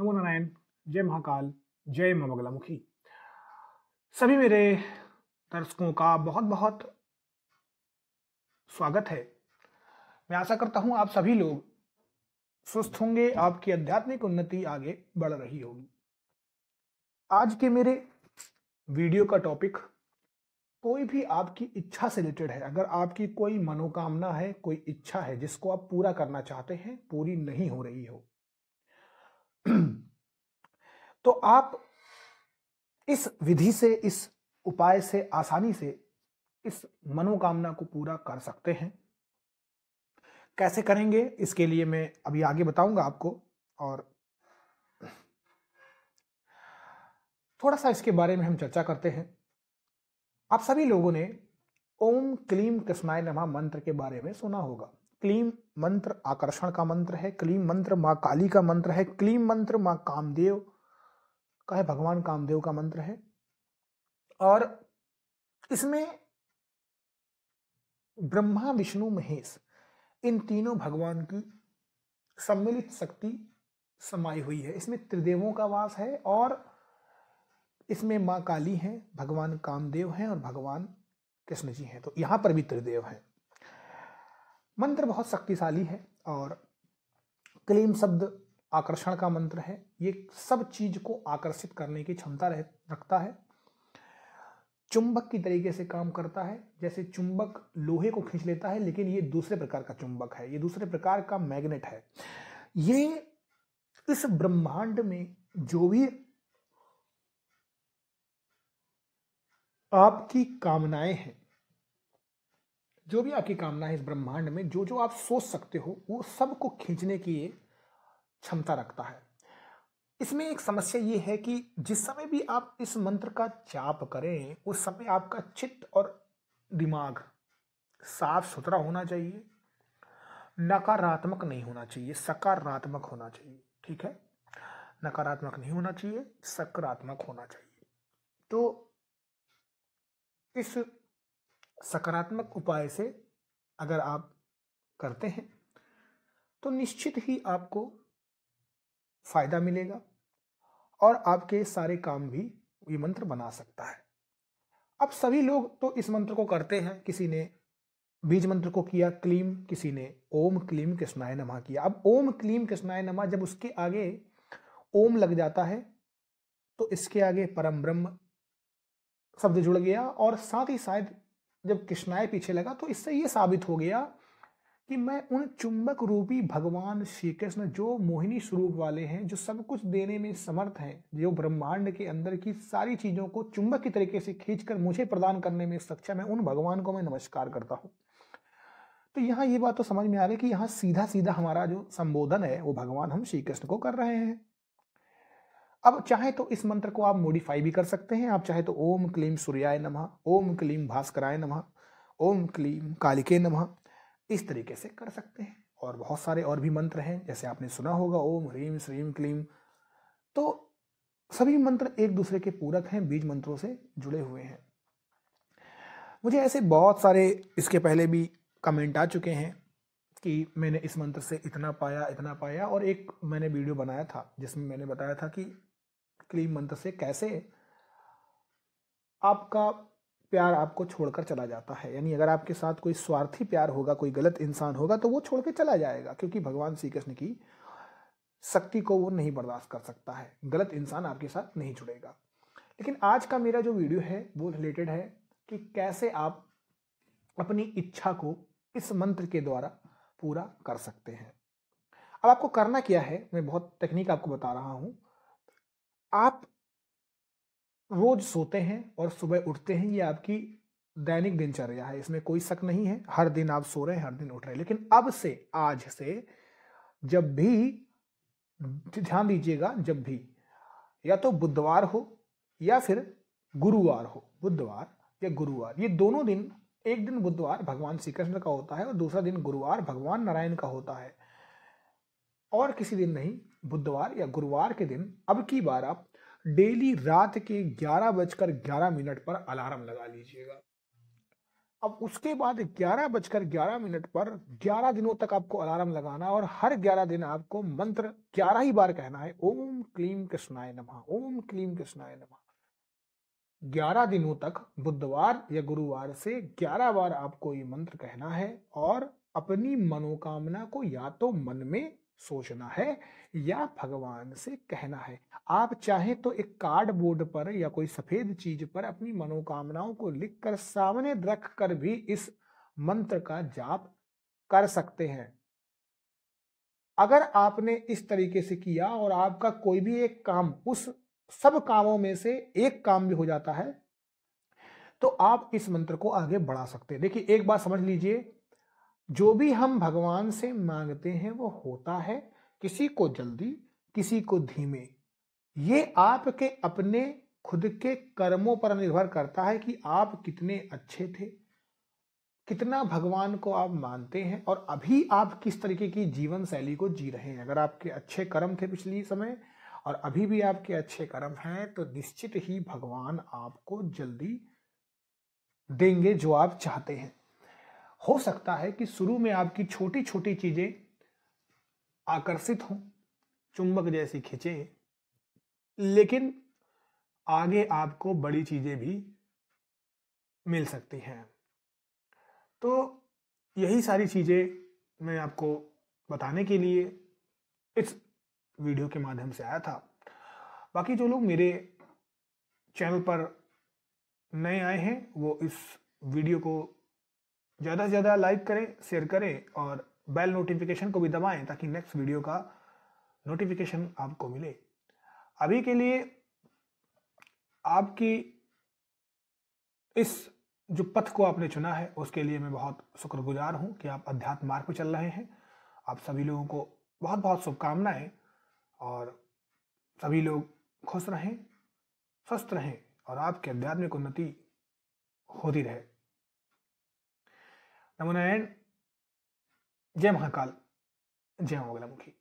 नमो नारायण जय महाकाल जय मां बगलामुखी सभी मेरे दर्शकों का बहुत बहुत स्वागत है मैं आशा करता हूं आप सभी लोग स्वस्थ होंगे आपकी आध्यात्मिक उन्नति आगे बढ़ रही होगी आज के मेरे वीडियो का टॉपिक कोई भी आपकी इच्छा से रिलेटेड है अगर आपकी कोई मनोकामना है कोई इच्छा है जिसको आप पूरा करना चाहते हैं पूरी नहीं हो रही हो तो आप इस विधि से इस उपाय से आसानी से इस मनोकामना को पूरा कर सकते हैं कैसे करेंगे इसके लिए मैं अभी आगे बताऊंगा आपको और थोड़ा सा इसके बारे में हम चर्चा करते हैं आप सभी लोगों ने ओम क्लीम कृष्णाय नमा मंत्र के बारे में सुना होगा क्लीम मंत्र आकर्षण का मंत्र है क्लीम मंत्र माँ काली का मंत्र है क्लीम मंत्र माँ कामदेव का है भगवान कामदेव का मंत्र है और इसमें ब्रह्मा विष्णु महेश इन तीनों भगवान की सम्मिलित शक्ति समाई हुई है इसमें त्रिदेवों का वास है और इसमें माँ काली हैं भगवान कामदेव हैं और भगवान कृष्ण जी हैं तो यहाँ पर भी त्रिदेव हैं मंत्र बहुत शक्तिशाली है और क्लेम शब्द आकर्षण का मंत्र है ये सब चीज को आकर्षित करने की क्षमता रखता है चुंबक की तरीके से काम करता है जैसे चुंबक लोहे को खींच लेता है लेकिन ये दूसरे प्रकार का चुंबक है ये दूसरे प्रकार का मैग्नेट है ये इस ब्रह्मांड में जो भी आपकी कामनाएं हैं जो भी आपकी कामना है इस ब्रह्मांड में जो जो आप सोच सकते हो वो सबको खींचने की ये क्षमता रखता है इसमें एक समस्या ये है कि जिस समय भी आप इस मंत्र का जाप करें उस समय आपका चित्त और दिमाग साफ सुथरा होना चाहिए नकारात्मक नहीं होना चाहिए सकारात्मक होना चाहिए ठीक है नकारात्मक नहीं होना चाहिए सकारात्मक होना चाहिए तो इस सकारात्मक उपाय से अगर आप करते हैं तो निश्चित ही आपको फायदा मिलेगा और आपके सारे काम भी ये मंत्र बना सकता है अब सभी लोग तो इस मंत्र को करते हैं किसी ने बीज मंत्र को किया क्लीम किसी ने ओम क्लीम कृष्णाय नमा किया अब ओम क्लीम कृष्णाय नमा जब उसके आगे ओम लग जाता है तो इसके आगे परम ब्रह्म शब्द जुड़ गया और साथ ही शायद जब कृष्णाए पीछे लगा तो इससे ये साबित हो गया कि मैं उन चुंबक रूपी भगवान श्री कृष्ण जो मोहिनी स्वरूप वाले हैं जो सब कुछ देने में समर्थ हैं जो ब्रह्मांड के अंदर की सारी चीज़ों को चुंबक की तरीके से खींचकर मुझे प्रदान करने में सक्षम है उन भगवान को मैं नमस्कार करता हूँ तो यहाँ ये बात तो समझ में आ रही है कि यहाँ सीधा सीधा हमारा जो संबोधन है वो भगवान हम श्री कृष्ण को कर रहे हैं अब चाहे तो इस मंत्र को आप मॉडिफाई भी कर सकते हैं आप चाहे तो ओम क्लीम सूर्याय नमः ओम क्लीम भास्कराय नमः ओम क्लीम कालिके नमः इस तरीके से कर सकते हैं और बहुत सारे और भी मंत्र हैं जैसे आपने सुना होगा ओम ह्रीम श्रीम क्लीम तो सभी मंत्र एक दूसरे के पूरक हैं बीज मंत्रों से जुड़े हुए हैं मुझे ऐसे बहुत सारे इसके पहले भी कमेंट आ चुके हैं कि मैंने इस मंत्र से इतना पाया इतना पाया और एक मैंने वीडियो बनाया था जिसमें मैंने बताया था कि क्लीम मंत्र से कैसे आपका प्यार आपको छोड़कर चला जाता है यानी अगर आपके साथ कोई स्वार्थी प्यार होगा कोई गलत इंसान होगा तो वो छोड़ के चला जाएगा क्योंकि भगवान श्री कृष्ण की शक्ति को वो नहीं बर्दाश्त कर सकता है गलत इंसान आपके साथ नहीं जुड़ेगा लेकिन आज का मेरा जो वीडियो है वो रिलेटेड है कि कैसे आप अपनी इच्छा को इस मंत्र के द्वारा पूरा कर सकते हैं अब आपको करना क्या है मैं बहुत टेक्निक आपको बता रहा हूँ आप रोज सोते हैं और सुबह उठते हैं ये आपकी दैनिक दिनचर्या है इसमें कोई शक नहीं है हर दिन आप सो रहे हैं हर दिन उठ रहे हैं लेकिन अब से आज से जब भी ध्यान दीजिएगा जब भी या तो बुधवार हो या फिर गुरुवार हो बुधवार या गुरुवार ये दोनों दिन एक दिन बुधवार भगवान श्री कृष्ण का होता है और दूसरा दिन गुरुवार भगवान नारायण का होता है और किसी दिन नहीं बुधवार या गुरुवार के दिन अब की बार आप डेली रात के ग्यारह बजकर ग्यारह मिनट पर अलार्म लगा लीजिएगा अब उसके बाद ग्यारह बजकर ग्यारह मिनट पर ग्यारह दिनों तक आपको अलार्म लगाना और हर ग्यारह दिन आपको मंत्र ग्यारह ही बार कहना है ओम क्लीम कृष्णाय नमः ओम क्लीम कृष्णाय नमः ग्यारह दिनों तक बुधवार या गुरुवार से ग्यारह बार आपको ये मंत्र कहना है और अपनी मनोकामना को या तो मन में सोचना है या भगवान से कहना है आप चाहे तो एक कार्डबोर्ड पर या कोई सफेद चीज पर अपनी मनोकामनाओं को लिखकर सामने रख कर भी इस मंत्र का जाप कर सकते हैं अगर आपने इस तरीके से किया और आपका कोई भी एक काम उस सब कामों में से एक काम भी हो जाता है तो आप इस मंत्र को आगे बढ़ा सकते हैं देखिए एक बात समझ लीजिए जो भी हम भगवान से मांगते हैं वो होता है किसी को जल्दी किसी को धीमे ये आपके अपने खुद के कर्मों पर निर्भर करता है कि आप कितने अच्छे थे कितना भगवान को आप मानते हैं और अभी आप किस तरीके की जीवन शैली को जी रहे हैं अगर आपके अच्छे कर्म थे पिछले समय और अभी भी आपके अच्छे कर्म हैं तो निश्चित ही भगवान आपको जल्दी देंगे जो आप चाहते हैं हो सकता है कि शुरू में आपकी छोटी छोटी चीजें आकर्षित हों चुंबक जैसी खिंचे लेकिन आगे आपको बड़ी चीजें भी मिल सकती हैं तो यही सारी चीजें मैं आपको बताने के लिए इस वीडियो के माध्यम से आया था बाकी जो लोग मेरे चैनल पर नए आए हैं वो इस वीडियो को ज़्यादा से ज़्यादा लाइक करें शेयर करें और बेल नोटिफिकेशन को भी दबाएं ताकि नेक्स्ट वीडियो का नोटिफिकेशन आपको मिले अभी के लिए आपकी इस जो पथ को आपने चुना है उसके लिए मैं बहुत शुक्रगुजार हूँ कि आप अध्यात्म मार्ग पर चल रहे हैं आप सभी लोगों को बहुत बहुत शुभकामनाएं और सभी लोग खुश रहें स्वस्थ रहें और आपकी आध्यात्मिक उन्नति होती रहे नमो नारायण जय महाकाल जय मंगलामुखी